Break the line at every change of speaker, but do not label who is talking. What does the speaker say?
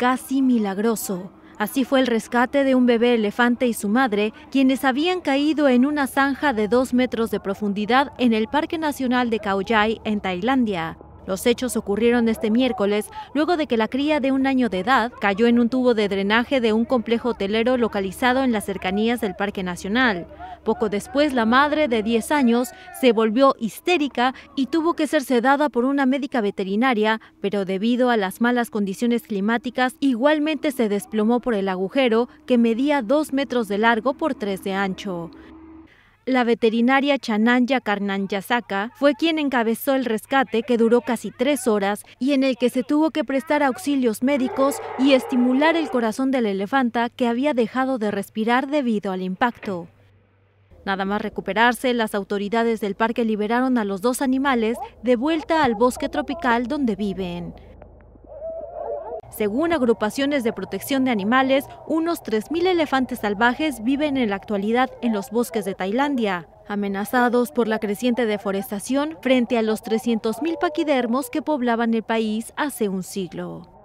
casi milagroso. Así fue el rescate de un bebé elefante y su madre, quienes habían caído en una zanja de dos metros de profundidad en el Parque Nacional de Khao Yai, en Tailandia. Los hechos ocurrieron este miércoles, luego de que la cría de un año de edad cayó en un tubo de drenaje de un complejo hotelero localizado en las cercanías del Parque Nacional. Poco después, la madre de 10 años se volvió histérica y tuvo que ser sedada por una médica veterinaria, pero debido a las malas condiciones climáticas, igualmente se desplomó por el agujero que medía 2 metros de largo por 3 de ancho la veterinaria Chananya Karnanyasaka fue quien encabezó el rescate que duró casi tres horas y en el que se tuvo que prestar auxilios médicos y estimular el corazón del elefanta que había dejado de respirar debido al impacto. Nada más recuperarse, las autoridades del parque liberaron a los dos animales de vuelta al bosque tropical donde viven. Según agrupaciones de protección de animales, unos 3.000 elefantes salvajes viven en la actualidad en los bosques de Tailandia, amenazados por la creciente deforestación frente a los 300.000 paquidermos que poblaban el país hace un siglo.